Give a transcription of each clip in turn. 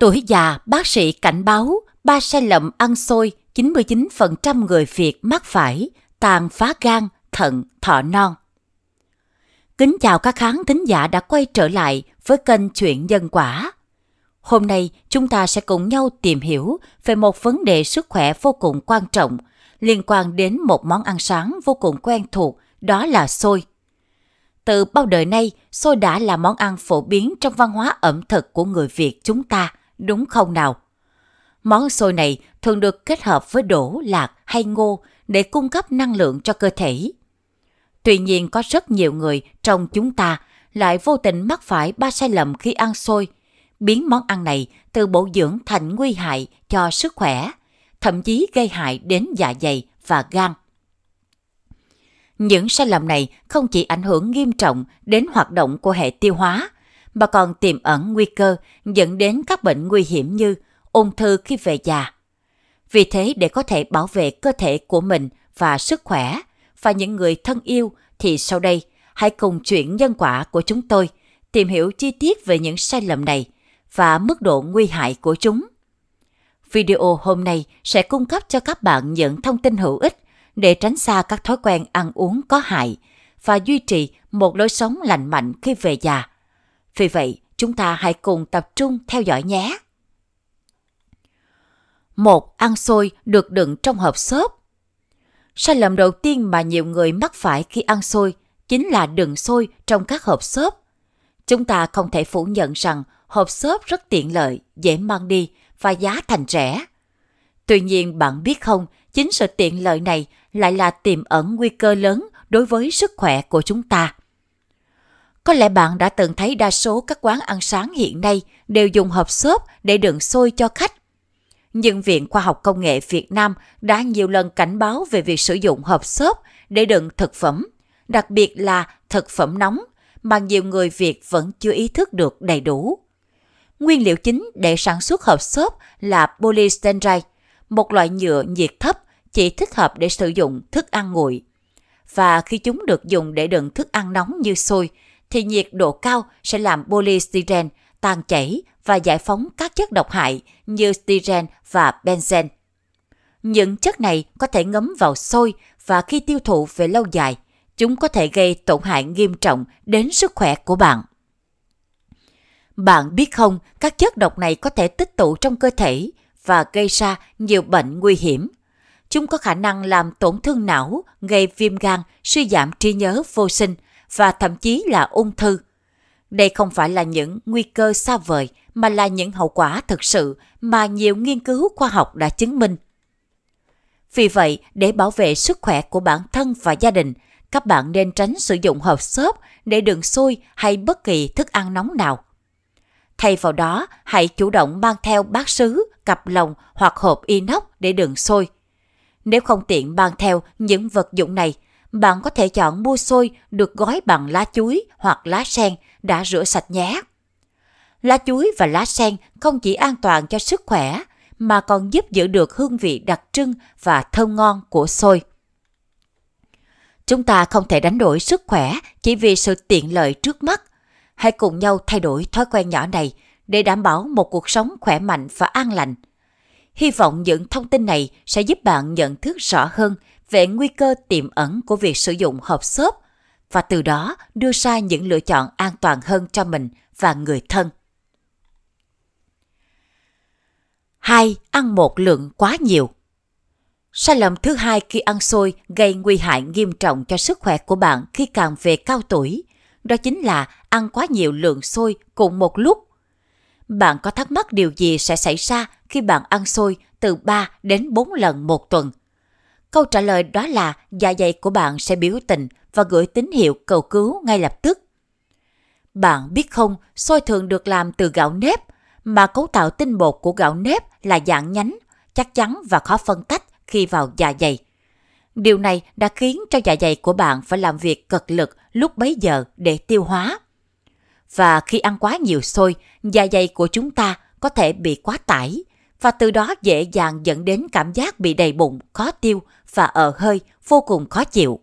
Tuổi già, bác sĩ cảnh báo ba sai lầm ăn xôi 99% người Việt mắc phải, tàn phá gan, thận, thọ non. Kính chào các khán thính giả đã quay trở lại với kênh Chuyện nhân Quả. Hôm nay chúng ta sẽ cùng nhau tìm hiểu về một vấn đề sức khỏe vô cùng quan trọng liên quan đến một món ăn sáng vô cùng quen thuộc, đó là xôi. Từ bao đời nay, xôi đã là món ăn phổ biến trong văn hóa ẩm thực của người Việt chúng ta – đúng không nào? Món xôi này thường được kết hợp với đổ, lạc hay ngô để cung cấp năng lượng cho cơ thể. Tuy nhiên có rất nhiều người trong chúng ta lại vô tình mắc phải ba sai lầm khi ăn xôi, biến món ăn này từ bổ dưỡng thành nguy hại cho sức khỏe, thậm chí gây hại đến dạ dày và gan. Những sai lầm này không chỉ ảnh hưởng nghiêm trọng đến hoạt động của hệ tiêu hóa mà còn tiềm ẩn nguy cơ dẫn đến các bệnh nguy hiểm như ung thư khi về già. Vì thế để có thể bảo vệ cơ thể của mình và sức khỏe và những người thân yêu thì sau đây hãy cùng chuyển nhân quả của chúng tôi tìm hiểu chi tiết về những sai lầm này và mức độ nguy hại của chúng. Video hôm nay sẽ cung cấp cho các bạn những thông tin hữu ích để tránh xa các thói quen ăn uống có hại và duy trì một lối sống lành mạnh khi về già. Vì vậy, chúng ta hãy cùng tập trung theo dõi nhé. Một ăn xôi được đựng trong hộp xốp. Sai lầm đầu tiên mà nhiều người mắc phải khi ăn xôi chính là đựng xôi trong các hộp xốp. Chúng ta không thể phủ nhận rằng hộp xốp rất tiện lợi, dễ mang đi và giá thành rẻ. Tuy nhiên bạn biết không, chính sự tiện lợi này lại là tiềm ẩn nguy cơ lớn đối với sức khỏe của chúng ta. Có lẽ bạn đã từng thấy đa số các quán ăn sáng hiện nay đều dùng hộp xốp để đựng xôi cho khách. Nhưng Viện Khoa học Công nghệ Việt Nam đã nhiều lần cảnh báo về việc sử dụng hộp xốp để đựng thực phẩm, đặc biệt là thực phẩm nóng mà nhiều người Việt vẫn chưa ý thức được đầy đủ. Nguyên liệu chính để sản xuất hộp xốp là polystyrene, một loại nhựa nhiệt thấp chỉ thích hợp để sử dụng thức ăn nguội. Và khi chúng được dùng để đựng thức ăn nóng như xôi thì nhiệt độ cao sẽ làm polystyrene tan chảy và giải phóng các chất độc hại như styren và benzen. Những chất này có thể ngấm vào xôi và khi tiêu thụ về lâu dài, chúng có thể gây tổn hại nghiêm trọng đến sức khỏe của bạn. Bạn biết không, các chất độc này có thể tích tụ trong cơ thể và gây ra nhiều bệnh nguy hiểm. Chúng có khả năng làm tổn thương não, gây viêm gan, suy giảm trí nhớ vô sinh – và thậm chí là ung thư. Đây không phải là những nguy cơ xa vời mà là những hậu quả thực sự mà nhiều nghiên cứu khoa học đã chứng minh. Vì vậy, để bảo vệ sức khỏe của bản thân và gia đình, các bạn nên tránh sử dụng hộp xốp để đựng xôi hay bất kỳ thức ăn nóng nào. Thay vào đó, hãy chủ động mang theo bát sứ, cặp lồng hoặc hộp inox để đựng xôi. Nếu không tiện mang theo những vật dụng này, bạn có thể chọn mua xôi được gói bằng lá chuối hoặc lá sen đã rửa sạch nhé. Lá chuối và lá sen không chỉ an toàn cho sức khỏe mà còn giúp giữ được hương vị đặc trưng và thơm ngon của xôi. Chúng ta không thể đánh đổi sức khỏe chỉ vì sự tiện lợi trước mắt. Hãy cùng nhau thay đổi thói quen nhỏ này để đảm bảo một cuộc sống khỏe mạnh và an lành. Hy vọng những thông tin này sẽ giúp bạn nhận thức rõ hơn về nguy cơ tiềm ẩn của việc sử dụng hộp xốp và từ đó đưa ra những lựa chọn an toàn hơn cho mình và người thân. 2. Ăn một lượng quá nhiều Sai lầm thứ hai khi ăn xôi gây nguy hại nghiêm trọng cho sức khỏe của bạn khi càng về cao tuổi, đó chính là ăn quá nhiều lượng xôi cùng một lúc. Bạn có thắc mắc điều gì sẽ xảy ra khi bạn ăn xôi từ 3 đến 4 lần một tuần? Câu trả lời đó là dạ dày của bạn sẽ biểu tình và gửi tín hiệu cầu cứu ngay lập tức. Bạn biết không, xôi thường được làm từ gạo nếp, mà cấu tạo tinh bột của gạo nếp là dạng nhánh, chắc chắn và khó phân tách khi vào dạ dày. Điều này đã khiến cho dạ dày của bạn phải làm việc cực lực lúc bấy giờ để tiêu hóa. Và khi ăn quá nhiều xôi, dạ dày của chúng ta có thể bị quá tải, và từ đó dễ dàng dẫn đến cảm giác bị đầy bụng, khó tiêu và ở ờ hơi vô cùng khó chịu.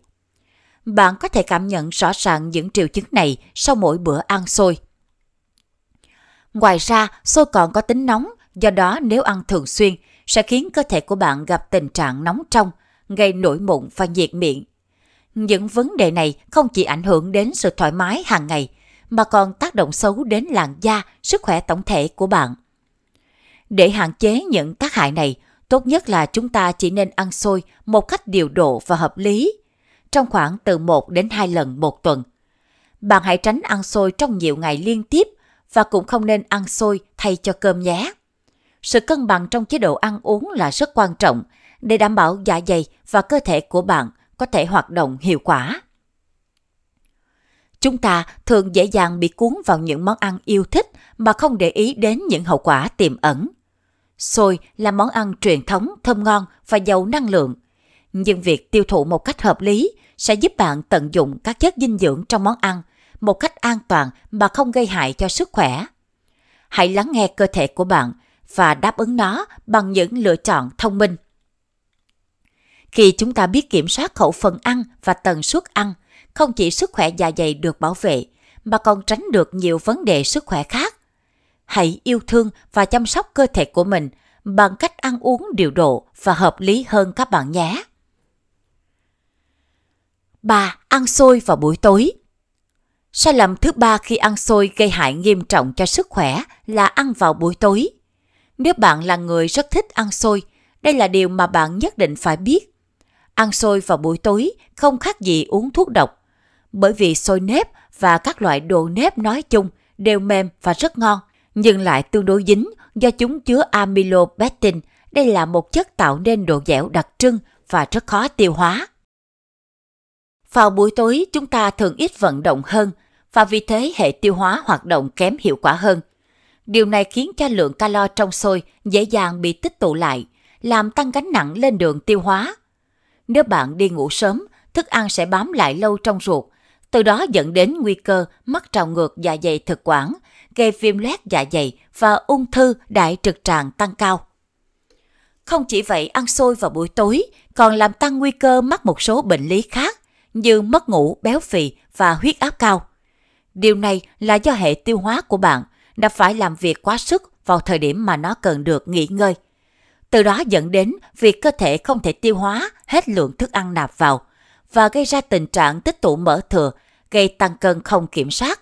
Bạn có thể cảm nhận rõ ràng những triệu chứng này sau mỗi bữa ăn xôi. Ngoài ra, xôi còn có tính nóng, do đó nếu ăn thường xuyên sẽ khiến cơ thể của bạn gặp tình trạng nóng trong, gây nổi mụn và nhiệt miệng. Những vấn đề này không chỉ ảnh hưởng đến sự thoải mái hàng ngày mà còn tác động xấu đến làn da, sức khỏe tổng thể của bạn. Để hạn chế những tác hại này, tốt nhất là chúng ta chỉ nên ăn xôi một cách điều độ và hợp lý, trong khoảng từ 1 đến 2 lần một tuần. Bạn hãy tránh ăn xôi trong nhiều ngày liên tiếp và cũng không nên ăn xôi thay cho cơm nhé. Sự cân bằng trong chế độ ăn uống là rất quan trọng để đảm bảo dạ dày và cơ thể của bạn có thể hoạt động hiệu quả. Chúng ta thường dễ dàng bị cuốn vào những món ăn yêu thích mà không để ý đến những hậu quả tiềm ẩn. Xôi là món ăn truyền thống, thơm ngon và giàu năng lượng. Nhưng việc tiêu thụ một cách hợp lý sẽ giúp bạn tận dụng các chất dinh dưỡng trong món ăn một cách an toàn mà không gây hại cho sức khỏe. Hãy lắng nghe cơ thể của bạn và đáp ứng nó bằng những lựa chọn thông minh. Khi chúng ta biết kiểm soát khẩu phần ăn và tần suất ăn, không chỉ sức khỏe dạ dày được bảo vệ, mà còn tránh được nhiều vấn đề sức khỏe khác hãy yêu thương và chăm sóc cơ thể của mình bằng cách ăn uống điều độ và hợp lý hơn các bạn nhé. 3. Ăn xôi vào buổi tối Sai lầm thứ ba khi ăn xôi gây hại nghiêm trọng cho sức khỏe là ăn vào buổi tối. Nếu bạn là người rất thích ăn xôi, đây là điều mà bạn nhất định phải biết. Ăn xôi vào buổi tối không khác gì uống thuốc độc, bởi vì xôi nếp và các loại đồ nếp nói chung đều mềm và rất ngon nhưng lại tương đối dính do chúng chứa amylopectin. Đây là một chất tạo nên độ dẻo đặc trưng và rất khó tiêu hóa. Vào buổi tối, chúng ta thường ít vận động hơn và vì thế hệ tiêu hóa hoạt động kém hiệu quả hơn. Điều này khiến cho lượng calo trong xôi dễ dàng bị tích tụ lại, làm tăng gánh nặng lên đường tiêu hóa. Nếu bạn đi ngủ sớm, thức ăn sẽ bám lại lâu trong ruột, từ đó dẫn đến nguy cơ mắc trào ngược dạ dày thực quản gây viêm loét dạ dày và ung thư đại trực tràng tăng cao. Không chỉ vậy, ăn xôi vào buổi tối còn làm tăng nguy cơ mắc một số bệnh lý khác như mất ngủ, béo phì và huyết áp cao. Điều này là do hệ tiêu hóa của bạn đã phải làm việc quá sức vào thời điểm mà nó cần được nghỉ ngơi. Từ đó dẫn đến việc cơ thể không thể tiêu hóa hết lượng thức ăn nạp vào và gây ra tình trạng tích tụ mỡ thừa, gây tăng cân không kiểm soát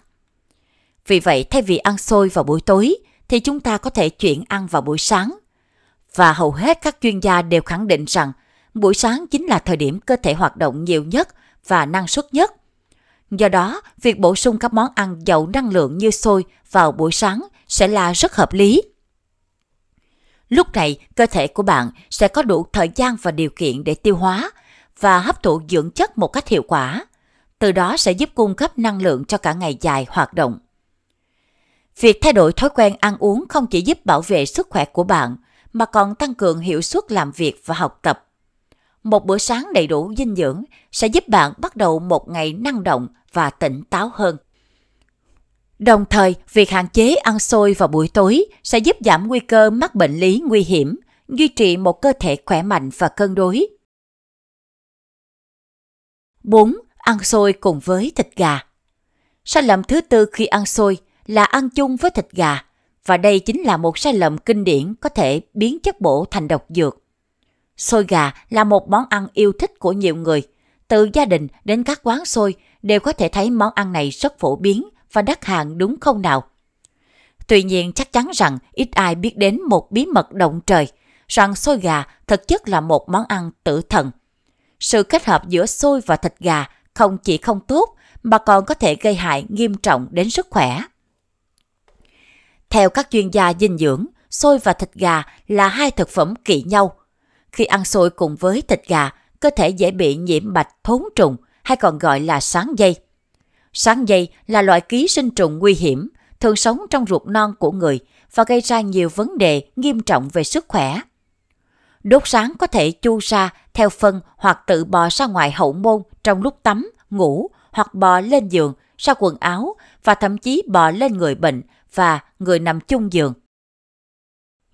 vì vậy thay vì ăn xôi vào buổi tối thì chúng ta có thể chuyển ăn vào buổi sáng. Và hầu hết các chuyên gia đều khẳng định rằng buổi sáng chính là thời điểm cơ thể hoạt động nhiều nhất và năng suất nhất. Do đó, việc bổ sung các món ăn giàu năng lượng như xôi vào buổi sáng sẽ là rất hợp lý. Lúc này, cơ thể của bạn sẽ có đủ thời gian và điều kiện để tiêu hóa và hấp thụ dưỡng chất một cách hiệu quả. Từ đó sẽ giúp cung cấp năng lượng cho cả ngày dài hoạt động. Việc thay đổi thói quen ăn uống không chỉ giúp bảo vệ sức khỏe của bạn mà còn tăng cường hiệu suất làm việc và học tập. Một bữa sáng đầy đủ dinh dưỡng sẽ giúp bạn bắt đầu một ngày năng động và tỉnh táo hơn. Đồng thời, việc hạn chế ăn xôi vào buổi tối sẽ giúp giảm nguy cơ mắc bệnh lý nguy hiểm, duy trì một cơ thể khỏe mạnh và cân đối. 4. Ăn xôi cùng với thịt gà Sai lầm thứ tư khi ăn xôi là ăn chung với thịt gà và đây chính là một sai lầm kinh điển có thể biến chất bổ thành độc dược. Xôi gà là một món ăn yêu thích của nhiều người. Từ gia đình đến các quán xôi đều có thể thấy món ăn này rất phổ biến và đắt hàng đúng không nào? Tuy nhiên chắc chắn rằng ít ai biết đến một bí mật động trời, rằng xôi gà thực chất là một món ăn tử thần. Sự kết hợp giữa xôi và thịt gà không chỉ không tốt mà còn có thể gây hại nghiêm trọng đến sức khỏe. Theo các chuyên gia dinh dưỡng, xôi và thịt gà là hai thực phẩm kỵ nhau. Khi ăn xôi cùng với thịt gà, cơ thể dễ bị nhiễm bạch thốn trùng hay còn gọi là sáng dây. Sáng dây là loại ký sinh trùng nguy hiểm, thường sống trong ruột non của người và gây ra nhiều vấn đề nghiêm trọng về sức khỏe. Đốt sáng có thể chu ra theo phân hoặc tự bò ra ngoài hậu môn trong lúc tắm, ngủ hoặc bò lên giường, ra quần áo và thậm chí bò lên người bệnh và người nằm chung giường.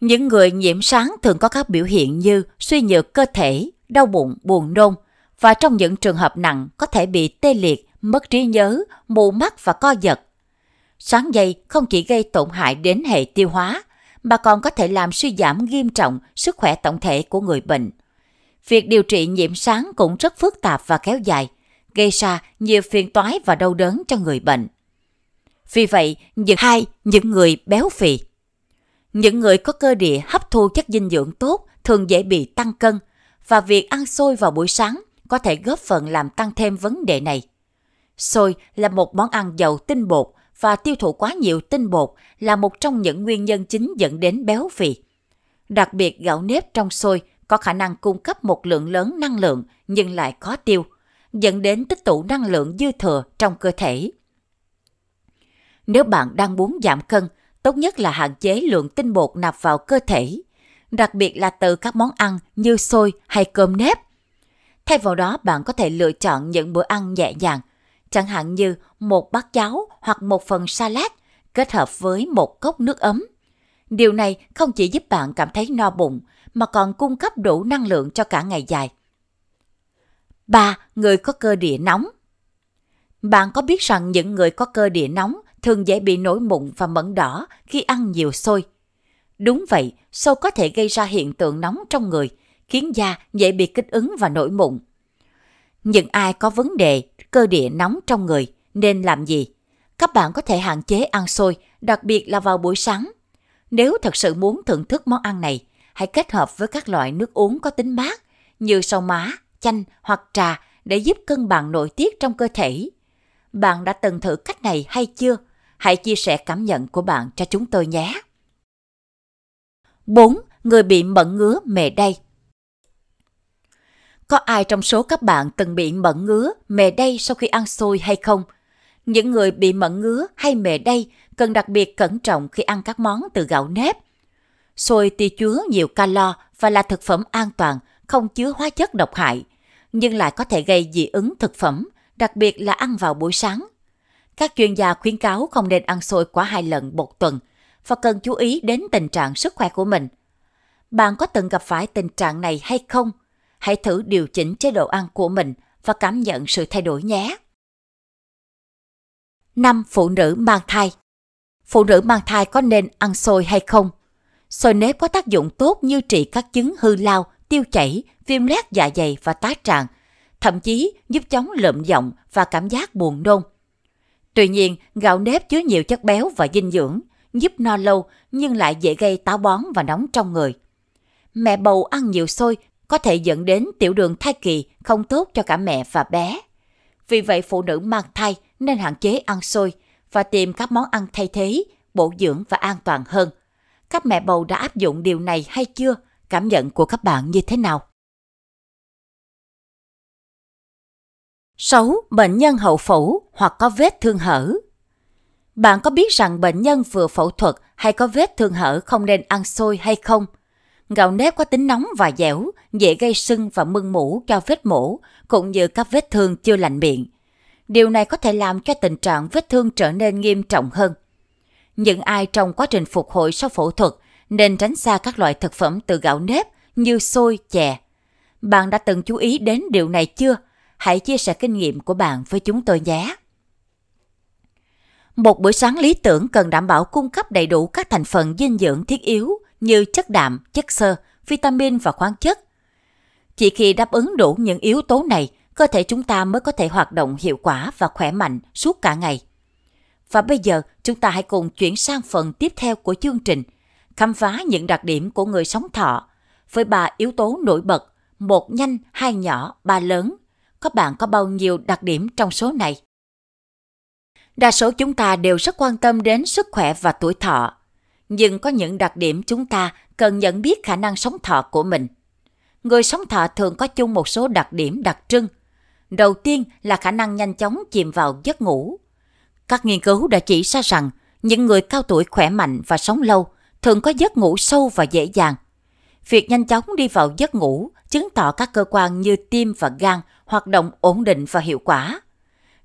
Những người nhiễm sáng thường có các biểu hiện như suy nhược cơ thể, đau bụng, buồn nôn và trong những trường hợp nặng có thể bị tê liệt, mất trí nhớ, mù mắt và co giật. Sáng dây không chỉ gây tổn hại đến hệ tiêu hóa mà còn có thể làm suy giảm nghiêm trọng sức khỏe tổng thể của người bệnh. Việc điều trị nhiễm sáng cũng rất phức tạp và kéo dài, gây ra nhiều phiền toái và đau đớn cho người bệnh. Vì vậy, những hai những người béo phì. Những người có cơ địa hấp thu chất dinh dưỡng tốt thường dễ bị tăng cân và việc ăn xôi vào buổi sáng có thể góp phần làm tăng thêm vấn đề này. Xôi là một món ăn giàu tinh bột và tiêu thụ quá nhiều tinh bột là một trong những nguyên nhân chính dẫn đến béo phì. Đặc biệt gạo nếp trong xôi có khả năng cung cấp một lượng lớn năng lượng nhưng lại khó tiêu, dẫn đến tích tụ năng lượng dư thừa trong cơ thể. Nếu bạn đang muốn giảm cân, tốt nhất là hạn chế lượng tinh bột nạp vào cơ thể, đặc biệt là từ các món ăn như xôi hay cơm nếp. Thay vào đó, bạn có thể lựa chọn những bữa ăn nhẹ nhàng, chẳng hạn như một bát cháo hoặc một phần salad kết hợp với một cốc nước ấm. Điều này không chỉ giúp bạn cảm thấy no bụng mà còn cung cấp đủ năng lượng cho cả ngày dài. 3. Người có cơ địa nóng Bạn có biết rằng những người có cơ địa nóng thường dễ bị nổi mụn và mẩn đỏ khi ăn nhiều xôi. Đúng vậy, xôi có thể gây ra hiện tượng nóng trong người, khiến da dễ bị kích ứng và nổi mụn. Những ai có vấn đề cơ địa nóng trong người nên làm gì? Các bạn có thể hạn chế ăn xôi, đặc biệt là vào buổi sáng. Nếu thật sự muốn thưởng thức món ăn này, hãy kết hợp với các loại nước uống có tính mát như sầu má, chanh hoặc trà để giúp cân bằng nội tiết trong cơ thể. Bạn đã từng thử cách này hay chưa? Hãy chia sẻ cảm nhận của bạn cho chúng tôi nhé. 4. Người bị mẩn ngứa mề đay Có ai trong số các bạn từng bị mẩn ngứa, mề đay sau khi ăn xôi hay không? Những người bị mẩn ngứa hay mề đay cần đặc biệt cẩn trọng khi ăn các món từ gạo nếp. Xôi tuy chứa nhiều calo và là thực phẩm an toàn, không chứa hóa chất độc hại, nhưng lại có thể gây dị ứng thực phẩm, đặc biệt là ăn vào buổi sáng các chuyên gia khuyến cáo không nên ăn xôi quá hai lần một tuần và cần chú ý đến tình trạng sức khỏe của mình. Bạn có từng gặp phải tình trạng này hay không? Hãy thử điều chỉnh chế độ ăn của mình và cảm nhận sự thay đổi nhé. 5. Phụ nữ mang thai Phụ nữ mang thai có nên ăn xôi hay không? Xôi nếp có tác dụng tốt như trị các chứng hư lao, tiêu chảy, viêm loét dạ dày và tá tràng, thậm chí giúp chống lợm giọng và cảm giác buồn nôn. Tuy nhiên, gạo nếp chứa nhiều chất béo và dinh dưỡng, giúp no lâu nhưng lại dễ gây táo bón và nóng trong người. Mẹ bầu ăn nhiều xôi có thể dẫn đến tiểu đường thai kỳ không tốt cho cả mẹ và bé. Vì vậy phụ nữ mang thai nên hạn chế ăn xôi và tìm các món ăn thay thế, bổ dưỡng và an toàn hơn. Các mẹ bầu đã áp dụng điều này hay chưa? Cảm nhận của các bạn như thế nào? 6. Bệnh nhân hậu phẫu hoặc có vết thương hở. Bạn có biết rằng bệnh nhân vừa phẫu thuật hay có vết thương hở không nên ăn xôi hay không? Gạo nếp có tính nóng và dẻo, dễ gây sưng và mưng mủ cho vết mổ, cũng như các vết thương chưa lành miệng. Điều này có thể làm cho tình trạng vết thương trở nên nghiêm trọng hơn. Những ai trong quá trình phục hồi sau phẫu thuật nên tránh xa các loại thực phẩm từ gạo nếp như xôi, chè. Bạn đã từng chú ý đến điều này chưa? hãy chia sẻ kinh nghiệm của bạn với chúng tôi nhé. Một buổi sáng lý tưởng cần đảm bảo cung cấp đầy đủ các thành phần dinh dưỡng thiết yếu như chất đạm, chất xơ, vitamin và khoáng chất. Chỉ khi đáp ứng đủ những yếu tố này, cơ thể chúng ta mới có thể hoạt động hiệu quả và khỏe mạnh suốt cả ngày. Và bây giờ, chúng ta hãy cùng chuyển sang phần tiếp theo của chương trình, khám phá những đặc điểm của người sống thọ với ba yếu tố nổi bật, một nhanh, hai nhỏ, ba lớn có bạn có bao nhiêu đặc điểm trong số này? Đa số chúng ta đều rất quan tâm đến sức khỏe và tuổi thọ, nhưng có những đặc điểm chúng ta cần nhận biết khả năng sống thọ của mình. Người sống thọ thường có chung một số đặc điểm đặc trưng. Đầu tiên là khả năng nhanh chóng chìm vào giấc ngủ. Các nghiên cứu đã chỉ ra rằng những người cao tuổi khỏe mạnh và sống lâu thường có giấc ngủ sâu và dễ dàng. Việc nhanh chóng đi vào giấc ngủ chứng tỏ các cơ quan như tim và gan hoạt động ổn định và hiệu quả.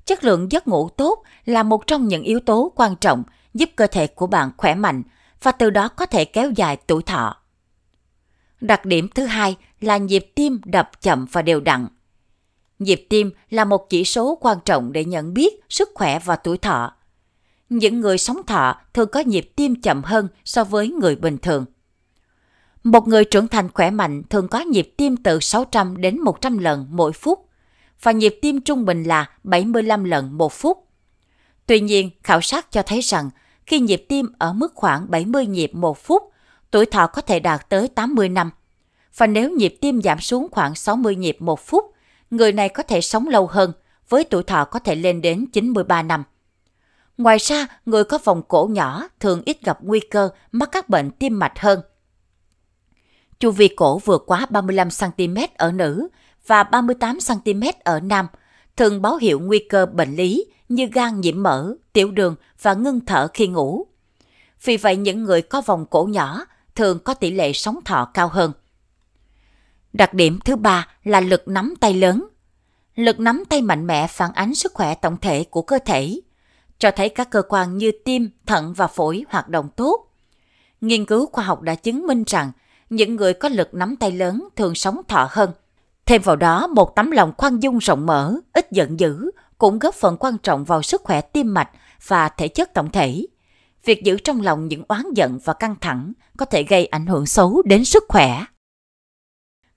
Chất lượng giấc ngủ tốt là một trong những yếu tố quan trọng giúp cơ thể của bạn khỏe mạnh và từ đó có thể kéo dài tuổi thọ. Đặc điểm thứ hai là nhịp tim đập chậm và đều đặn. Nhịp tim là một chỉ số quan trọng để nhận biết sức khỏe và tuổi thọ. Những người sống thọ thường có nhịp tim chậm hơn so với người bình thường. Một người trưởng thành khỏe mạnh thường có nhịp tim từ 600 đến 100 lần mỗi phút và nhịp tim trung bình là 75 lần một phút. Tuy nhiên, khảo sát cho thấy rằng khi nhịp tim ở mức khoảng 70 nhịp một phút, tuổi thọ có thể đạt tới 80 năm. Và nếu nhịp tim giảm xuống khoảng 60 nhịp một phút, người này có thể sống lâu hơn, với tuổi thọ có thể lên đến 93 năm. Ngoài ra, người có vòng cổ nhỏ thường ít gặp nguy cơ mắc các bệnh tim mạch hơn – chu vi cổ vượt quá 35cm ở nữ và 38cm ở nam, thường báo hiệu nguy cơ bệnh lý như gan nhiễm mỡ, tiểu đường và ngưng thở khi ngủ. Vì vậy những người có vòng cổ nhỏ thường có tỷ lệ sống thọ cao hơn. Đặc điểm thứ ba là lực nắm tay lớn. Lực nắm tay mạnh mẽ phản ánh sức khỏe tổng thể của cơ thể, cho thấy các cơ quan như tim, thận và phổi hoạt động tốt. Nghiên cứu khoa học đã chứng minh rằng những người có lực nắm tay lớn thường sống thọ hơn. Thêm vào đó, một tấm lòng khoan dung rộng mở, ít giận dữ cũng góp phần quan trọng vào sức khỏe tim mạch và thể chất tổng thể. Việc giữ trong lòng những oán giận và căng thẳng có thể gây ảnh hưởng xấu đến sức khỏe.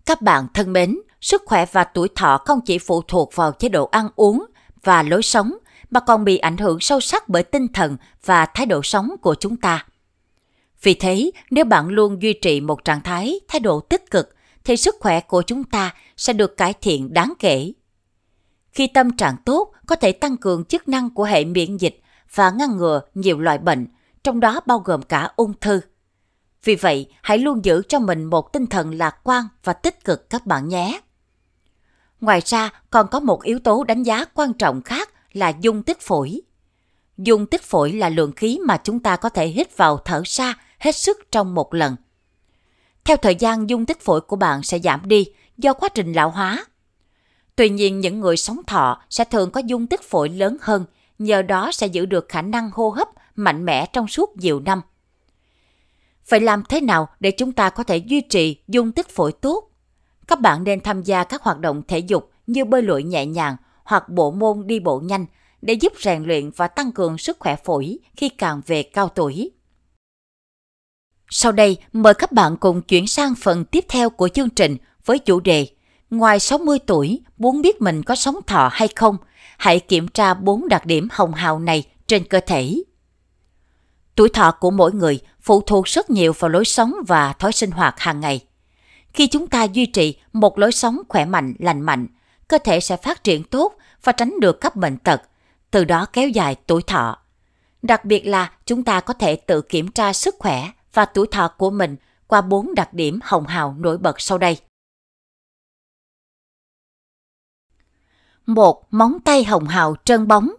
Các bạn thân mến, sức khỏe và tuổi thọ không chỉ phụ thuộc vào chế độ ăn uống và lối sống mà còn bị ảnh hưởng sâu sắc bởi tinh thần và thái độ sống của chúng ta. Vì thế, nếu bạn luôn duy trì một trạng thái thái độ tích cực thì sức khỏe của chúng ta sẽ được cải thiện đáng kể. Khi tâm trạng tốt có thể tăng cường chức năng của hệ miễn dịch và ngăn ngừa nhiều loại bệnh, trong đó bao gồm cả ung thư. Vì vậy, hãy luôn giữ cho mình một tinh thần lạc quan và tích cực các bạn nhé. Ngoài ra, còn có một yếu tố đánh giá quan trọng khác là dung tích phổi. Dung tích phổi là lượng khí mà chúng ta có thể hít vào thở ra hết sức trong một lần. Theo thời gian dung tích phổi của bạn sẽ giảm đi do quá trình lão hóa. Tuy nhiên những người sống thọ sẽ thường có dung tích phổi lớn hơn, nhờ đó sẽ giữ được khả năng hô hấp mạnh mẽ trong suốt nhiều năm. phải làm thế nào để chúng ta có thể duy trì dung tích phổi tốt? Các bạn nên tham gia các hoạt động thể dục như bơi lội nhẹ nhàng hoặc bộ môn đi bộ nhanh để giúp rèn luyện và tăng cường sức khỏe phổi khi càng về cao tuổi. Sau đây, mời các bạn cùng chuyển sang phần tiếp theo của chương trình với chủ đề Ngoài 60 tuổi, muốn biết mình có sống thọ hay không, hãy kiểm tra 4 đặc điểm hồng hào này trên cơ thể. Tuổi thọ của mỗi người phụ thuộc rất nhiều vào lối sống và thói sinh hoạt hàng ngày. Khi chúng ta duy trì một lối sống khỏe mạnh, lành mạnh, cơ thể sẽ phát triển tốt và tránh được các bệnh tật, từ đó kéo dài tuổi thọ. Đặc biệt là chúng ta có thể tự kiểm tra sức khỏe và tuổi thọ của mình qua bốn đặc điểm hồng hào nổi bật sau đây. một Móng tay hồng hào trơn bóng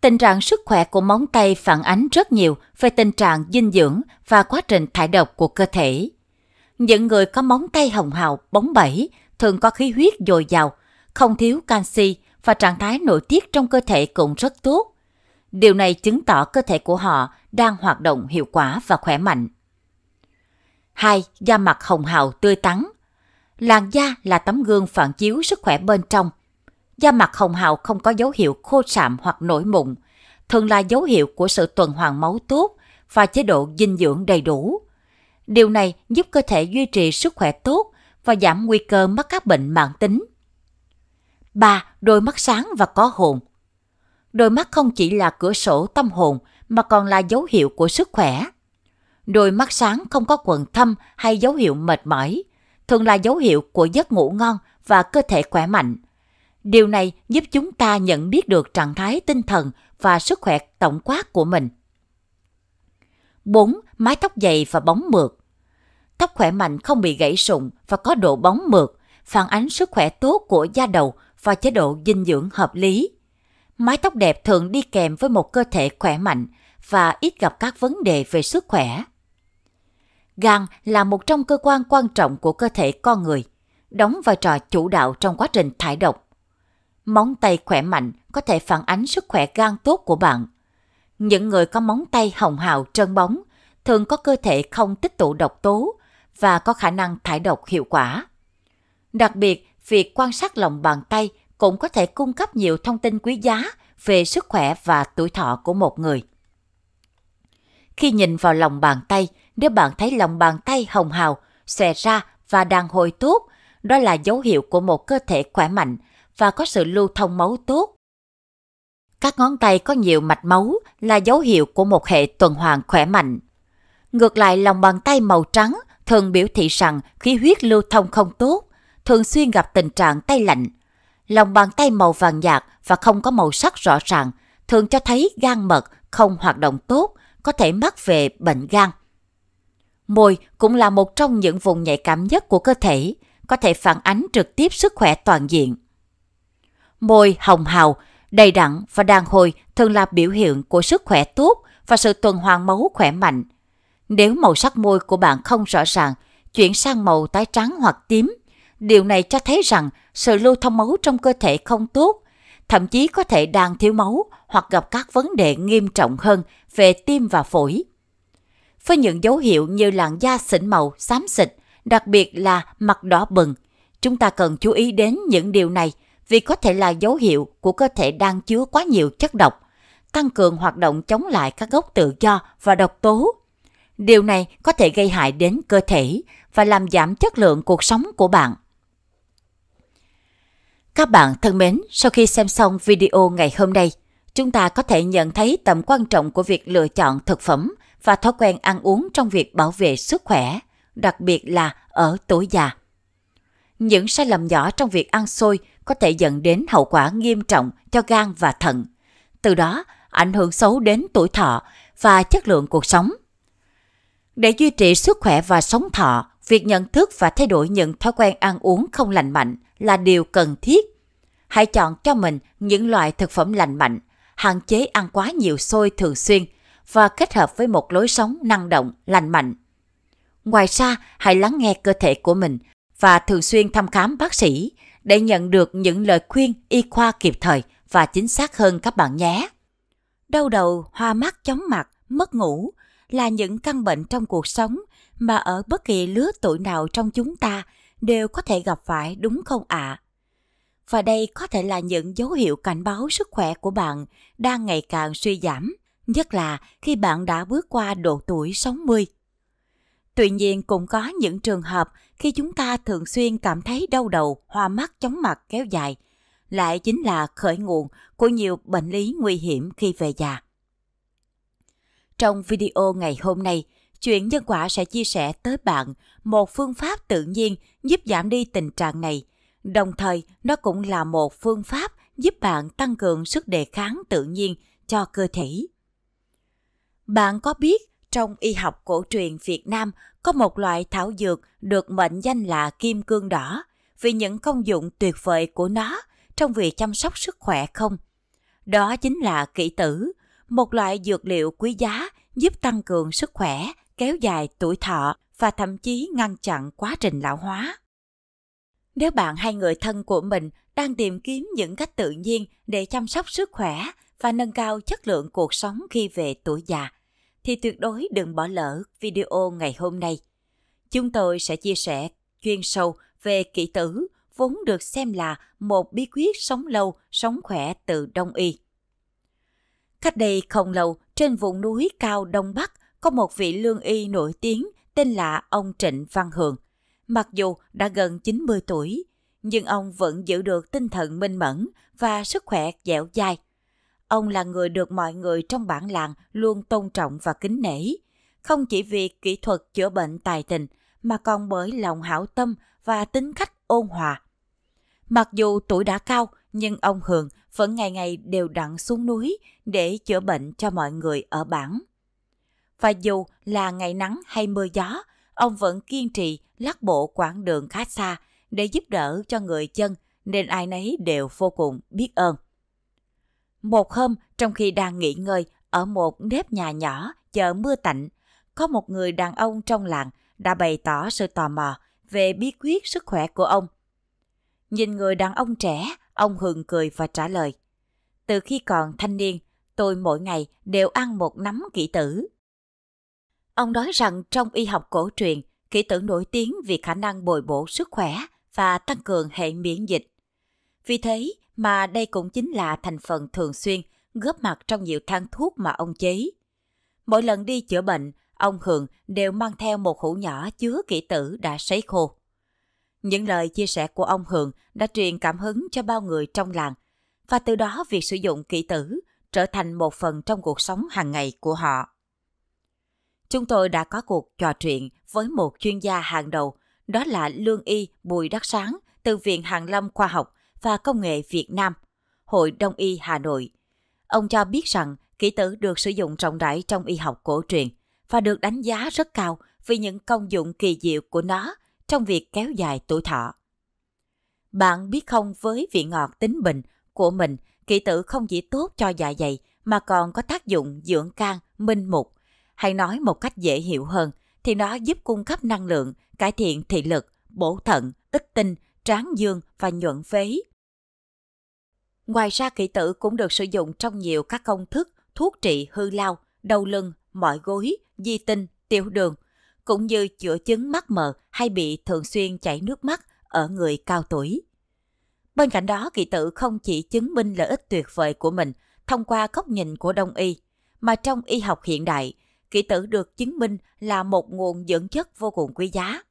Tình trạng sức khỏe của móng tay phản ánh rất nhiều về tình trạng dinh dưỡng và quá trình thải độc của cơ thể. Những người có móng tay hồng hào bóng bẩy thường có khí huyết dồi dào, không thiếu canxi và trạng thái nội tiết trong cơ thể cũng rất tốt. Điều này chứng tỏ cơ thể của họ đang hoạt động hiệu quả và khỏe mạnh. 2. Da mặt hồng hào tươi tắn Làn da là tấm gương phản chiếu sức khỏe bên trong. Da mặt hồng hào không có dấu hiệu khô sạm hoặc nổi mụn, thường là dấu hiệu của sự tuần hoàn máu tốt và chế độ dinh dưỡng đầy đủ. Điều này giúp cơ thể duy trì sức khỏe tốt và giảm nguy cơ mắc các bệnh mạng tính. 3. Đôi mắt sáng và có hồn – Đôi mắt không chỉ là cửa sổ tâm hồn mà còn là dấu hiệu của sức khỏe. Đôi mắt sáng không có quầng thâm hay dấu hiệu mệt mỏi, thường là dấu hiệu của giấc ngủ ngon và cơ thể khỏe mạnh. Điều này giúp chúng ta nhận biết được trạng thái tinh thần và sức khỏe tổng quát của mình. 4. Mái tóc dày và bóng mượt Tóc khỏe mạnh không bị gãy sụn và có độ bóng mượt, phản ánh sức khỏe tốt của da đầu và chế độ dinh dưỡng hợp lý. Mái tóc đẹp thường đi kèm với một cơ thể khỏe mạnh và ít gặp các vấn đề về sức khỏe. Gan là một trong cơ quan quan trọng của cơ thể con người, đóng vai trò chủ đạo trong quá trình thải độc. Móng tay khỏe mạnh có thể phản ánh sức khỏe gan tốt của bạn. Những người có móng tay hồng hào trơn bóng thường có cơ thể không tích tụ độc tố và có khả năng thải độc hiệu quả. Đặc biệt, việc quan sát lòng bàn tay cũng có thể cung cấp nhiều thông tin quý giá về sức khỏe và tuổi thọ của một người. Khi nhìn vào lòng bàn tay, nếu bạn thấy lòng bàn tay hồng hào, xòe ra và đang hồi tốt, đó là dấu hiệu của một cơ thể khỏe mạnh và có sự lưu thông máu tốt. Các ngón tay có nhiều mạch máu là dấu hiệu của một hệ tuần hoàn khỏe mạnh. Ngược lại, lòng bàn tay màu trắng thường biểu thị rằng khí huyết lưu thông không tốt, thường xuyên gặp tình trạng tay lạnh, lòng bàn tay màu vàng nhạt và không có màu sắc rõ ràng thường cho thấy gan mật không hoạt động tốt, có thể mắc về bệnh gan. Môi cũng là một trong những vùng nhạy cảm nhất của cơ thể, có thể phản ánh trực tiếp sức khỏe toàn diện. Môi hồng hào, đầy đặn và đàn hồi thường là biểu hiện của sức khỏe tốt và sự tuần hoàn máu khỏe mạnh. Nếu màu sắc môi của bạn không rõ ràng, chuyển sang màu tái trắng hoặc tím, Điều này cho thấy rằng sự lưu thông máu trong cơ thể không tốt, thậm chí có thể đang thiếu máu hoặc gặp các vấn đề nghiêm trọng hơn về tim và phổi. Với những dấu hiệu như làn da xỉn màu, xám xịt, đặc biệt là mặt đỏ bừng, chúng ta cần chú ý đến những điều này vì có thể là dấu hiệu của cơ thể đang chứa quá nhiều chất độc, tăng cường hoạt động chống lại các gốc tự do và độc tố. Điều này có thể gây hại đến cơ thể và làm giảm chất lượng cuộc sống của bạn. Các bạn thân mến, sau khi xem xong video ngày hôm nay, chúng ta có thể nhận thấy tầm quan trọng của việc lựa chọn thực phẩm và thói quen ăn uống trong việc bảo vệ sức khỏe, đặc biệt là ở tuổi già. Những sai lầm nhỏ trong việc ăn xôi có thể dẫn đến hậu quả nghiêm trọng cho gan và thận, từ đó ảnh hưởng xấu đến tuổi thọ và chất lượng cuộc sống. Để duy trì sức khỏe và sống thọ, việc nhận thức và thay đổi những thói quen ăn uống không lành mạnh là điều cần thiết. Hãy chọn cho mình những loại thực phẩm lành mạnh, hạn chế ăn quá nhiều xôi thường xuyên và kết hợp với một lối sống năng động, lành mạnh. Ngoài ra, hãy lắng nghe cơ thể của mình và thường xuyên thăm khám bác sĩ để nhận được những lời khuyên y khoa kịp thời và chính xác hơn các bạn nhé. Đau đầu, hoa mắt, chóng mặt, mất ngủ là những căn bệnh trong cuộc sống mà ở bất kỳ lứa tuổi nào trong chúng ta đều có thể gặp phải đúng không ạ? À? Và đây có thể là những dấu hiệu cảnh báo sức khỏe của bạn đang ngày càng suy giảm, nhất là khi bạn đã bước qua độ tuổi 60. Tuy nhiên cũng có những trường hợp khi chúng ta thường xuyên cảm thấy đau đầu, hoa mắt, chóng mặt kéo dài, lại chính là khởi nguồn của nhiều bệnh lý nguy hiểm khi về già. Trong video ngày hôm nay, Chuyện nhân quả sẽ chia sẻ tới bạn một phương pháp tự nhiên giúp giảm đi tình trạng này. Đồng thời, nó cũng là một phương pháp giúp bạn tăng cường sức đề kháng tự nhiên cho cơ thể. Bạn có biết trong y học cổ truyền Việt Nam có một loại thảo dược được mệnh danh là kim cương đỏ vì những công dụng tuyệt vời của nó trong việc chăm sóc sức khỏe không? Đó chính là kỷ tử, một loại dược liệu quý giá giúp tăng cường sức khỏe kéo dài tuổi thọ và thậm chí ngăn chặn quá trình lão hóa. Nếu bạn hay người thân của mình đang tìm kiếm những cách tự nhiên để chăm sóc sức khỏe và nâng cao chất lượng cuộc sống khi về tuổi già, thì tuyệt đối đừng bỏ lỡ video ngày hôm nay. Chúng tôi sẽ chia sẻ chuyên sâu về kỹ tử vốn được xem là một bí quyết sống lâu, sống khỏe từ Đông Y. Cách đây không lâu, trên vùng núi cao Đông Bắc có một vị lương y nổi tiếng tên là ông Trịnh Văn Hường. Mặc dù đã gần 90 tuổi, nhưng ông vẫn giữ được tinh thần minh mẫn và sức khỏe dẻo dai. Ông là người được mọi người trong bản làng luôn tôn trọng và kính nể, không chỉ vì kỹ thuật chữa bệnh tài tình mà còn bởi lòng hảo tâm và tính cách ôn hòa. Mặc dù tuổi đã cao, nhưng ông Hường vẫn ngày ngày đều đặn xuống núi để chữa bệnh cho mọi người ở bản và dù là ngày nắng hay mưa gió, ông vẫn kiên trì lắc bộ quãng đường khá xa để giúp đỡ cho người chân nên ai nấy đều vô cùng biết ơn. Một hôm, trong khi đang nghỉ ngơi ở một nếp nhà nhỏ chờ mưa tạnh, có một người đàn ông trong làng đã bày tỏ sự tò mò về bí quyết sức khỏe của ông. Nhìn người đàn ông trẻ, ông hường cười và trả lời. Từ khi còn thanh niên, tôi mỗi ngày đều ăn một nắm kỹ tử. Ông nói rằng trong y học cổ truyền, kỹ tử nổi tiếng vì khả năng bồi bổ sức khỏe và tăng cường hệ miễn dịch. Vì thế mà đây cũng chính là thành phần thường xuyên góp mặt trong nhiều thang thuốc mà ông chế. Mỗi lần đi chữa bệnh, ông Hường đều mang theo một hũ nhỏ chứa kỹ tử đã sấy khô. Những lời chia sẻ của ông Hường đã truyền cảm hứng cho bao người trong làng, và từ đó việc sử dụng kỹ tử trở thành một phần trong cuộc sống hàng ngày của họ chúng tôi đã có cuộc trò chuyện với một chuyên gia hàng đầu, đó là Lương Y Bùi Đắc Sáng từ Viện Hàn Lâm Khoa học và Công nghệ Việt Nam, Hội Đông Y Hà Nội. Ông cho biết rằng kỹ tử được sử dụng rộng rãi trong y học cổ truyền và được đánh giá rất cao vì những công dụng kỳ diệu của nó trong việc kéo dài tuổi thọ. Bạn biết không với vị ngọt tính bình của mình, kỹ tử không chỉ tốt cho dạ dày mà còn có tác dụng dưỡng can, minh mục, hay nói một cách dễ hiểu hơn thì nó giúp cung cấp năng lượng, cải thiện thị lực, bổ thận, ích tinh, tráng dương và nhuận phế. Ngoài ra kỵ tử cũng được sử dụng trong nhiều các công thức thuốc trị hư lao, đau lưng, mỏi gối, di tinh, tiểu đường, cũng như chữa chứng mắt mờ hay bị thường xuyên chảy nước mắt ở người cao tuổi. Bên cạnh đó, kỳ tử không chỉ chứng minh lợi ích tuyệt vời của mình thông qua góc nhìn của đông y, mà trong y học hiện đại, kỹ tử được chứng minh là một nguồn dưỡng chất vô cùng quý giá.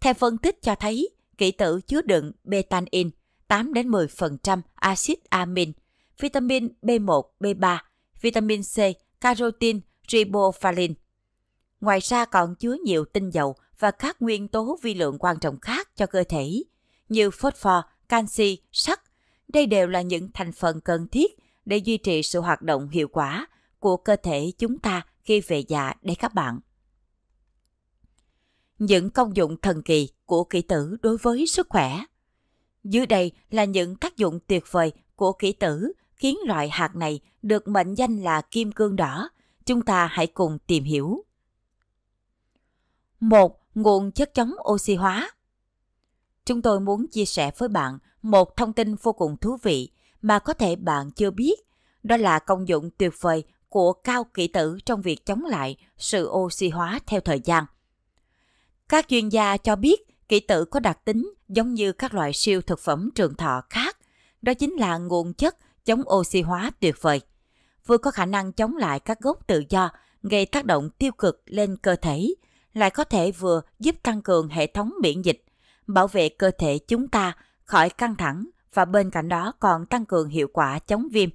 Theo phân tích cho thấy, kỹ tử chứa đựng betanin 8 đến 10% axit amin, vitamin B1, B3, vitamin C, carotin, riboflavin. Ngoài ra còn chứa nhiều tinh dầu và các nguyên tố vi lượng quan trọng khác cho cơ thể như phosphor, canxi, sắt. Đây đều là những thành phần cần thiết để duy trì sự hoạt động hiệu quả của cơ thể chúng ta khi về già để các bạn. Những công dụng thần kỳ của kỷ tử đối với sức khỏe Dưới đây là những tác dụng tuyệt vời của kỷ tử khiến loại hạt này được mệnh danh là kim cương đỏ. Chúng ta hãy cùng tìm hiểu. một Nguồn chất chống oxy hóa Chúng tôi muốn chia sẻ với bạn một thông tin vô cùng thú vị mà có thể bạn chưa biết. Đó là công dụng tuyệt vời của cao kỹ tử trong việc chống lại sự oxy hóa theo thời gian. Các chuyên gia cho biết kỹ tử có đặc tính giống như các loại siêu thực phẩm trường thọ khác, đó chính là nguồn chất chống oxy hóa tuyệt vời. Vừa có khả năng chống lại các gốc tự do gây tác động tiêu cực lên cơ thể, lại có thể vừa giúp tăng cường hệ thống miễn dịch, bảo vệ cơ thể chúng ta khỏi căng thẳng và bên cạnh đó còn tăng cường hiệu quả chống viêm.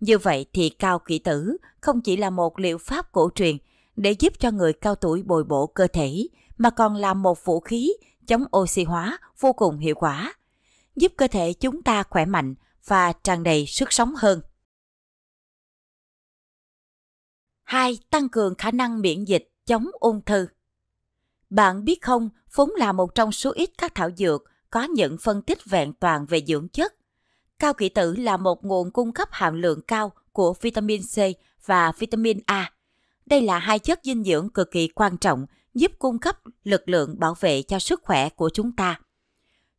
Như vậy thì cao kỷ tử không chỉ là một liệu pháp cổ truyền để giúp cho người cao tuổi bồi bổ cơ thể, mà còn là một vũ khí chống oxy hóa vô cùng hiệu quả, giúp cơ thể chúng ta khỏe mạnh và tràn đầy sức sống hơn. 2. Tăng cường khả năng miễn dịch chống ung thư. Bạn biết không, phúng là một trong số ít các thảo dược có những phân tích vẹn toàn về dưỡng chất Cao kỷ tử là một nguồn cung cấp hàm lượng cao của vitamin C và vitamin A. Đây là hai chất dinh dưỡng cực kỳ quan trọng giúp cung cấp lực lượng bảo vệ cho sức khỏe của chúng ta.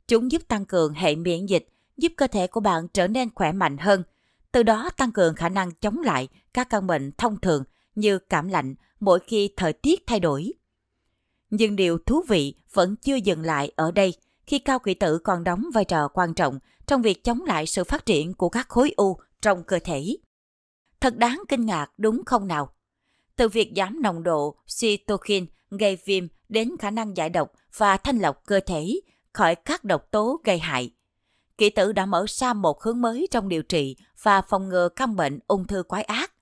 Chúng giúp tăng cường hệ miễn dịch, giúp cơ thể của bạn trở nên khỏe mạnh hơn, từ đó tăng cường khả năng chống lại các căn bệnh thông thường như cảm lạnh mỗi khi thời tiết thay đổi. Nhưng điều thú vị vẫn chưa dừng lại ở đây – khi cao kỵ tử còn đóng vai trò quan trọng trong việc chống lại sự phát triển của các khối u trong cơ thể. Thật đáng kinh ngạc đúng không nào? Từ việc giảm nồng độ cytokine gây viêm đến khả năng giải độc và thanh lọc cơ thể khỏi các độc tố gây hại. Kỹ tử đã mở ra một hướng mới trong điều trị và phòng ngừa căn bệnh ung thư quái ác.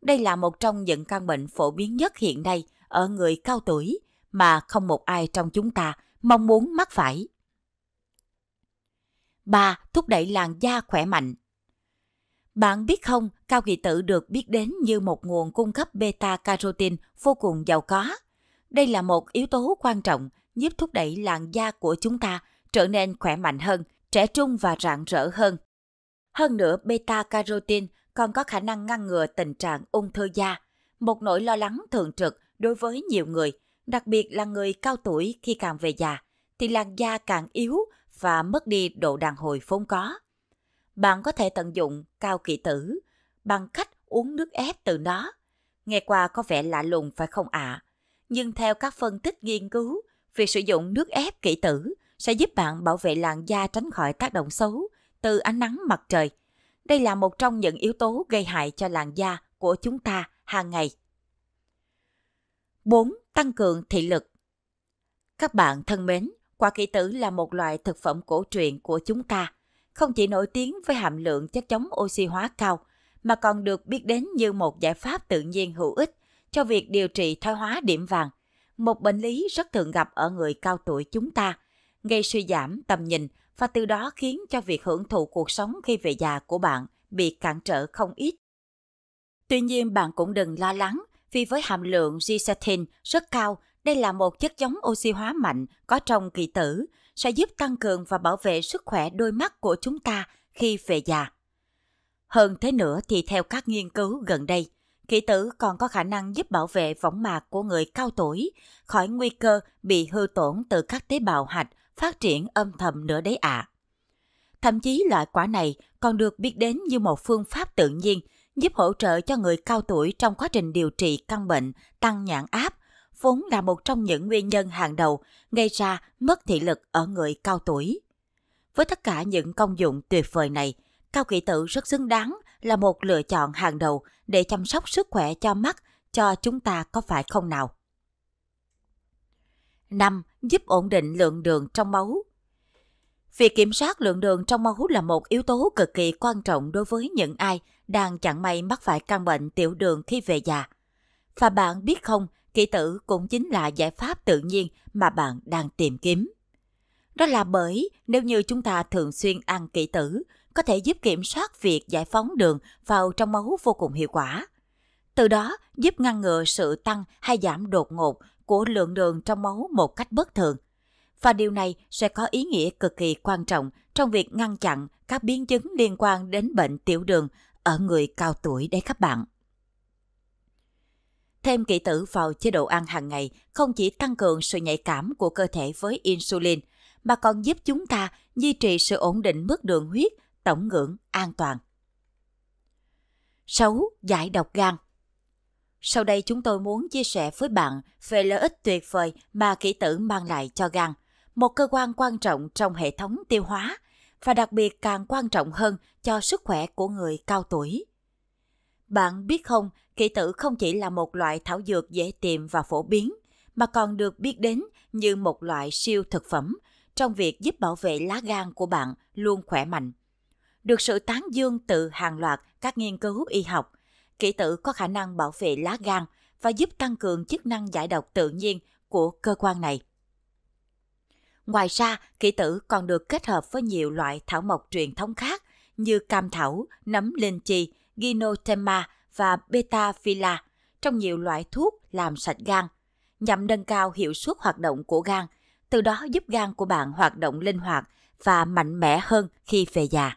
Đây là một trong những căn bệnh phổ biến nhất hiện nay ở người cao tuổi mà không một ai trong chúng ta mong muốn mắc phải. 3. Thúc đẩy làn da khỏe mạnh. Bạn biết không, cao kỳ tử được biết đến như một nguồn cung cấp beta carotin vô cùng giàu có. Đây là một yếu tố quan trọng giúp thúc đẩy làn da của chúng ta trở nên khỏe mạnh hơn, trẻ trung và rạng rỡ hơn. Hơn nữa, beta carotin còn có khả năng ngăn ngừa tình trạng ung thư da, một nỗi lo lắng thường trực đối với nhiều người, đặc biệt là người cao tuổi khi càng về già thì làn da càng yếu và mất đi độ đàn hồi vốn có. Bạn có thể tận dụng cao kỵ tử bằng cách uống nước ép từ nó. Nghe qua có vẻ lạ lùng phải không ạ? À? Nhưng theo các phân tích nghiên cứu, việc sử dụng nước ép kỵ tử sẽ giúp bạn bảo vệ làn da tránh khỏi tác động xấu từ ánh nắng mặt trời. Đây là một trong những yếu tố gây hại cho làn da của chúng ta hàng ngày. 4. Tăng cường thị lực Các bạn thân mến, Quả kỷ tử là một loại thực phẩm cổ truyền của chúng ta, không chỉ nổi tiếng với hàm lượng chất chống oxy hóa cao, mà còn được biết đến như một giải pháp tự nhiên hữu ích cho việc điều trị thoái hóa điểm vàng, một bệnh lý rất thường gặp ở người cao tuổi chúng ta, gây suy giảm tầm nhìn và từ đó khiến cho việc hưởng thụ cuộc sống khi về già của bạn bị cản trở không ít. Tuy nhiên bạn cũng đừng lo lắng vì với hàm lượng gisatine rất cao đây là một chất chống oxy hóa mạnh có trong kỳ tử, sẽ giúp tăng cường và bảo vệ sức khỏe đôi mắt của chúng ta khi về già. Hơn thế nữa thì theo các nghiên cứu gần đây, kỹ tử còn có khả năng giúp bảo vệ võng mạc của người cao tuổi khỏi nguy cơ bị hư tổn từ các tế bào hạch phát triển âm thầm nữa đấy ạ. À. Thậm chí loại quả này còn được biết đến như một phương pháp tự nhiên giúp hỗ trợ cho người cao tuổi trong quá trình điều trị căn bệnh tăng nhãn áp vốn là một trong những nguyên nhân hàng đầu gây ra mất thị lực ở người cao tuổi. Với tất cả những công dụng tuyệt vời này, cao kỵ tử rất xứng đáng là một lựa chọn hàng đầu để chăm sóc sức khỏe cho mắt cho chúng ta có phải không nào? 5. Giúp ổn định lượng đường trong máu Việc kiểm soát lượng đường trong máu là một yếu tố cực kỳ quan trọng đối với những ai đang chẳng may mắc phải căn bệnh tiểu đường khi về già. Và bạn biết không, kỳ tử cũng chính là giải pháp tự nhiên mà bạn đang tìm kiếm. Đó là bởi nếu như chúng ta thường xuyên ăn kỷ tử, có thể giúp kiểm soát việc giải phóng đường vào trong máu vô cùng hiệu quả. Từ đó giúp ngăn ngừa sự tăng hay giảm đột ngột của lượng đường trong máu một cách bất thường. Và điều này sẽ có ý nghĩa cực kỳ quan trọng trong việc ngăn chặn các biến chứng liên quan đến bệnh tiểu đường ở người cao tuổi đấy các bạn. Thêm kỹ tử vào chế độ ăn hàng ngày không chỉ tăng cường sự nhạy cảm của cơ thể với insulin, mà còn giúp chúng ta duy trì sự ổn định mức đường huyết tổng ngưỡng an toàn. 6. Giải độc gan Sau đây chúng tôi muốn chia sẻ với bạn về lợi ích tuyệt vời mà kỹ tử mang lại cho gan, một cơ quan quan trọng trong hệ thống tiêu hóa và đặc biệt càng quan trọng hơn cho sức khỏe của người cao tuổi. Bạn biết không, Kỷ tử không chỉ là một loại thảo dược dễ tìm và phổ biến, mà còn được biết đến như một loại siêu thực phẩm trong việc giúp bảo vệ lá gan của bạn luôn khỏe mạnh. Được sự tán dương từ hàng loạt các nghiên cứu y học, kỷ tử có khả năng bảo vệ lá gan và giúp tăng cường chức năng giải độc tự nhiên của cơ quan này. Ngoài ra, kỷ tử còn được kết hợp với nhiều loại thảo mộc truyền thống khác như cam thảo, nấm linh chi, ginotemma và beta fila trong nhiều loại thuốc làm sạch gan, nhằm nâng cao hiệu suất hoạt động của gan, từ đó giúp gan của bạn hoạt động linh hoạt và mạnh mẽ hơn khi về già.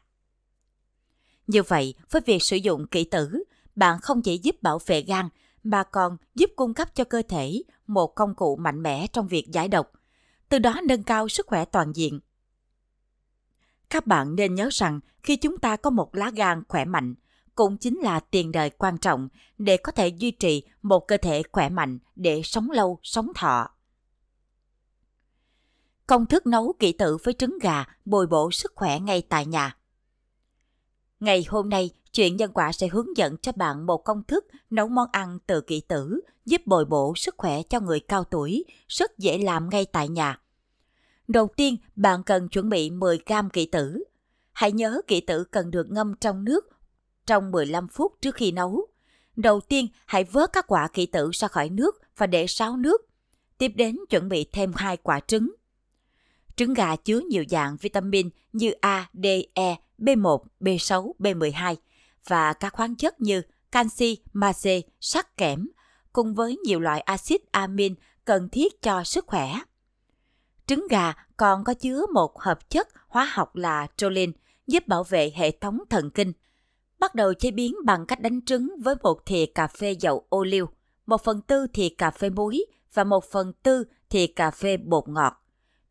Như vậy, với việc sử dụng kỹ tử, bạn không chỉ giúp bảo vệ gan mà còn giúp cung cấp cho cơ thể một công cụ mạnh mẽ trong việc giải độc, từ đó nâng cao sức khỏe toàn diện. Các bạn nên nhớ rằng khi chúng ta có một lá gan khỏe mạnh, cũng chính là tiền đời quan trọng để có thể duy trì một cơ thể khỏe mạnh để sống lâu, sống thọ. Công thức nấu kỹ tử với trứng gà bồi bổ sức khỏe ngay tại nhà. Ngày hôm nay, chuyện nhân quả sẽ hướng dẫn cho bạn một công thức nấu món ăn từ kỹ tử giúp bồi bổ sức khỏe cho người cao tuổi, rất dễ làm ngay tại nhà. Đầu tiên, bạn cần chuẩn bị 10 gram kỷ tử. Hãy nhớ kỷ tử cần được ngâm trong nước trong 15 phút trước khi nấu. Đầu tiên, hãy vớt các quả kỷ tử ra khỏi nước và để ráo nước. Tiếp đến, chuẩn bị thêm hai quả trứng. Trứng gà chứa nhiều dạng vitamin như A, D, E, B1, B6, B12 và các khoáng chất như canxi, magie, sắt kẽm, cùng với nhiều loại axit amin cần thiết cho sức khỏe. Trứng gà còn có chứa một hợp chất hóa học là choline giúp bảo vệ hệ thống thần kinh bắt đầu chế biến bằng cách đánh trứng với một thìa cà phê dầu ô liu, một phần tư thìa cà phê muối và một phần tư thìa cà phê bột ngọt.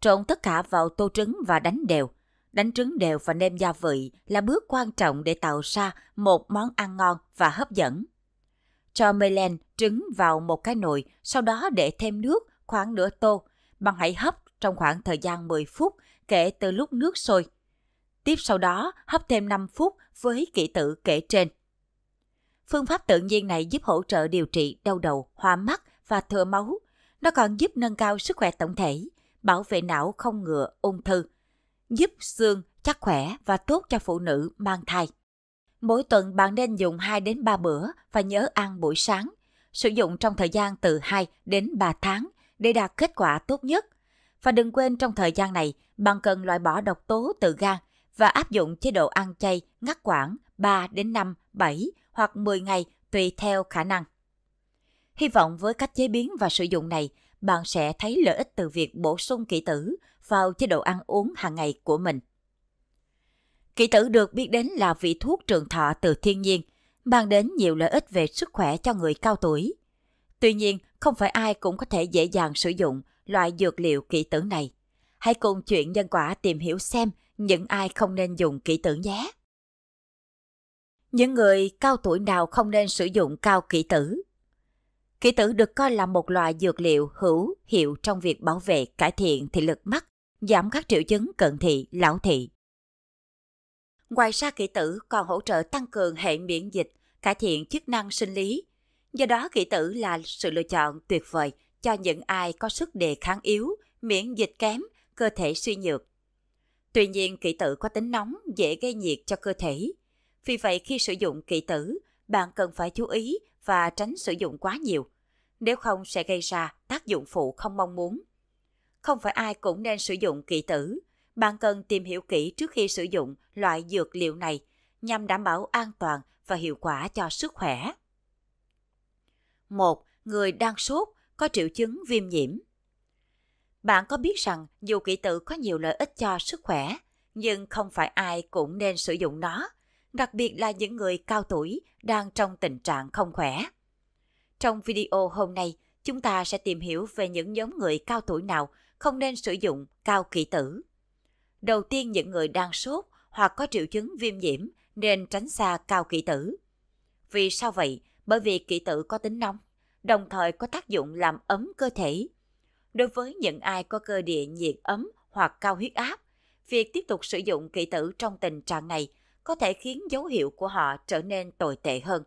Trộn tất cả vào tô trứng và đánh đều. Đánh trứng đều và nêm gia vị là bước quan trọng để tạo ra một món ăn ngon và hấp dẫn. Cho melen trứng vào một cái nồi, sau đó để thêm nước khoảng nửa tô. Bạn hãy hấp trong khoảng thời gian 10 phút kể từ lúc nước sôi. Tiếp sau đó, hấp thêm 5 phút với kỹ tự kể trên. Phương pháp tự nhiên này giúp hỗ trợ điều trị đau đầu, hoa mắt và thừa máu. Nó còn giúp nâng cao sức khỏe tổng thể, bảo vệ não không ngừa ung thư, giúp xương chắc khỏe và tốt cho phụ nữ mang thai. Mỗi tuần bạn nên dùng 2 đến 3 bữa và nhớ ăn buổi sáng. Sử dụng trong thời gian từ 2 đến 3 tháng để đạt kết quả tốt nhất. Và đừng quên trong thời gian này, bạn cần loại bỏ độc tố từ gan và áp dụng chế độ ăn chay ngắt quãng 3 đến 5, 7 hoặc 10 ngày tùy theo khả năng. Hy vọng với cách chế biến và sử dụng này, bạn sẽ thấy lợi ích từ việc bổ sung kỹ tử vào chế độ ăn uống hàng ngày của mình. Kỹ tử được biết đến là vị thuốc trường thọ từ thiên nhiên, mang đến nhiều lợi ích về sức khỏe cho người cao tuổi. Tuy nhiên, không phải ai cũng có thể dễ dàng sử dụng loại dược liệu kỹ tử này. Hãy cùng chuyện nhân quả tìm hiểu xem những ai không nên dùng kỹ tử nhé. Những người cao tuổi nào không nên sử dụng cao kỹ tử? Kỹ tử được coi là một loại dược liệu hữu hiệu trong việc bảo vệ cải thiện thị lực mắt, giảm các triệu chứng cận thị, lão thị. Ngoài ra kỹ tử còn hỗ trợ tăng cường hệ miễn dịch, cải thiện chức năng sinh lý. Do đó kỹ tử là sự lựa chọn tuyệt vời cho những ai có sức đề kháng yếu, miễn dịch kém, cơ thể suy nhược Tuy nhiên, kỵ tử có tính nóng, dễ gây nhiệt cho cơ thể. Vì vậy, khi sử dụng kỵ tử, bạn cần phải chú ý và tránh sử dụng quá nhiều. Nếu không sẽ gây ra tác dụng phụ không mong muốn. Không phải ai cũng nên sử dụng kỵ tử. Bạn cần tìm hiểu kỹ trước khi sử dụng loại dược liệu này nhằm đảm bảo an toàn và hiệu quả cho sức khỏe. 1. Người đang sốt, có triệu chứng viêm nhiễm. Bạn có biết rằng dù kỵ tử có nhiều lợi ích cho sức khỏe, nhưng không phải ai cũng nên sử dụng nó, đặc biệt là những người cao tuổi đang trong tình trạng không khỏe. Trong video hôm nay, chúng ta sẽ tìm hiểu về những nhóm người cao tuổi nào không nên sử dụng cao kỵ tử. Đầu tiên những người đang sốt hoặc có triệu chứng viêm nhiễm nên tránh xa cao kỵ tử. Vì sao vậy? Bởi vì kỵ tử có tính nóng, đồng thời có tác dụng làm ấm cơ thể, Đối với những ai có cơ địa nhiệt ấm hoặc cao huyết áp, việc tiếp tục sử dụng kỵ tử trong tình trạng này có thể khiến dấu hiệu của họ trở nên tồi tệ hơn.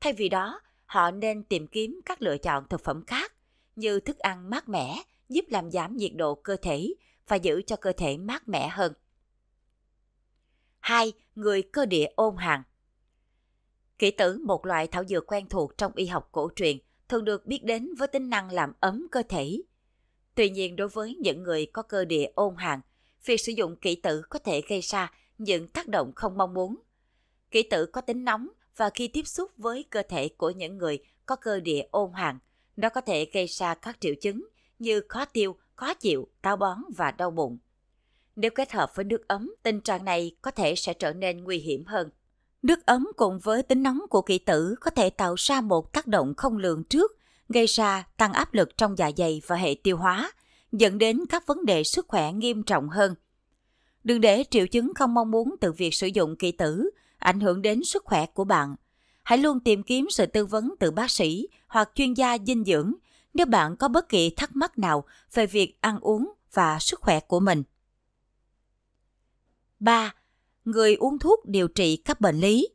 Thay vì đó, họ nên tìm kiếm các lựa chọn thực phẩm khác như thức ăn mát mẻ giúp làm giảm nhiệt độ cơ thể và giữ cho cơ thể mát mẻ hơn. 2. Người cơ địa ôn hàn Kỷ tử một loại thảo dược quen thuộc trong y học cổ truyền, thường được biết đến với tính năng làm ấm cơ thể, Tuy nhiên đối với những người có cơ địa ôn hạn, việc sử dụng kỹ tử có thể gây ra những tác động không mong muốn. Kỹ tử có tính nóng và khi tiếp xúc với cơ thể của những người có cơ địa ôn hạn, nó có thể gây ra các triệu chứng như khó tiêu, khó chịu, táo bón và đau bụng. Nếu kết hợp với nước ấm, tình trạng này có thể sẽ trở nên nguy hiểm hơn. Nước ấm cùng với tính nóng của kỵ tử có thể tạo ra một tác động không lường trước gây ra tăng áp lực trong dạ dày và hệ tiêu hóa, dẫn đến các vấn đề sức khỏe nghiêm trọng hơn. Đừng để triệu chứng không mong muốn từ việc sử dụng kỳ tử ảnh hưởng đến sức khỏe của bạn. Hãy luôn tìm kiếm sự tư vấn từ bác sĩ hoặc chuyên gia dinh dưỡng nếu bạn có bất kỳ thắc mắc nào về việc ăn uống và sức khỏe của mình. 3. Người uống thuốc điều trị các bệnh lý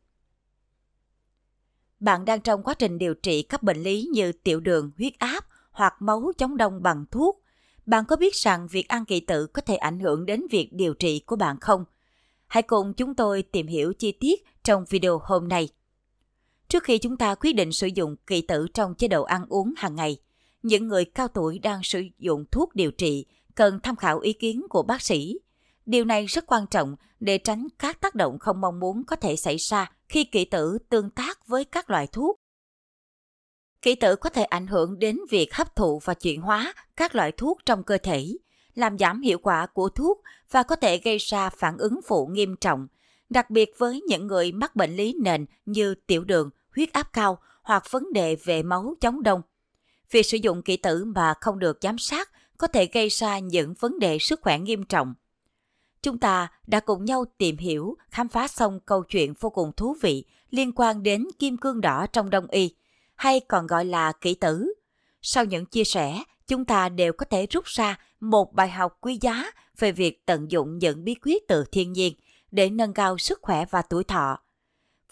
bạn đang trong quá trình điều trị các bệnh lý như tiểu đường, huyết áp hoặc máu chống đông bằng thuốc, bạn có biết rằng việc ăn kỳ tử có thể ảnh hưởng đến việc điều trị của bạn không? Hãy cùng chúng tôi tìm hiểu chi tiết trong video hôm nay. Trước khi chúng ta quyết định sử dụng kỳ tử trong chế độ ăn uống hàng ngày, những người cao tuổi đang sử dụng thuốc điều trị cần tham khảo ý kiến của bác sĩ. Điều này rất quan trọng để tránh các tác động không mong muốn có thể xảy ra khi kỵ tử tương tác với các loại thuốc. Kỵ tử có thể ảnh hưởng đến việc hấp thụ và chuyển hóa các loại thuốc trong cơ thể, làm giảm hiệu quả của thuốc và có thể gây ra phản ứng phụ nghiêm trọng, đặc biệt với những người mắc bệnh lý nền như tiểu đường, huyết áp cao hoặc vấn đề về máu chống đông. Việc sử dụng kỵ tử mà không được giám sát có thể gây ra những vấn đề sức khỏe nghiêm trọng chúng ta đã cùng nhau tìm hiểu, khám phá xong câu chuyện vô cùng thú vị liên quan đến kim cương đỏ trong đông y, hay còn gọi là kỹ tử. Sau những chia sẻ, chúng ta đều có thể rút ra một bài học quý giá về việc tận dụng những bí quyết từ thiên nhiên để nâng cao sức khỏe và tuổi thọ.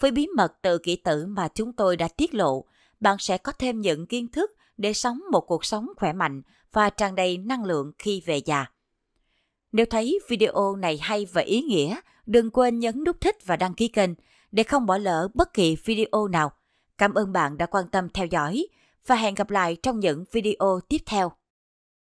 Với bí mật từ kỹ tử mà chúng tôi đã tiết lộ, bạn sẽ có thêm những kiến thức để sống một cuộc sống khỏe mạnh và tràn đầy năng lượng khi về già. Nếu thấy video này hay và ý nghĩa, đừng quên nhấn nút thích và đăng ký kênh để không bỏ lỡ bất kỳ video nào. Cảm ơn bạn đã quan tâm theo dõi và hẹn gặp lại trong những video tiếp theo.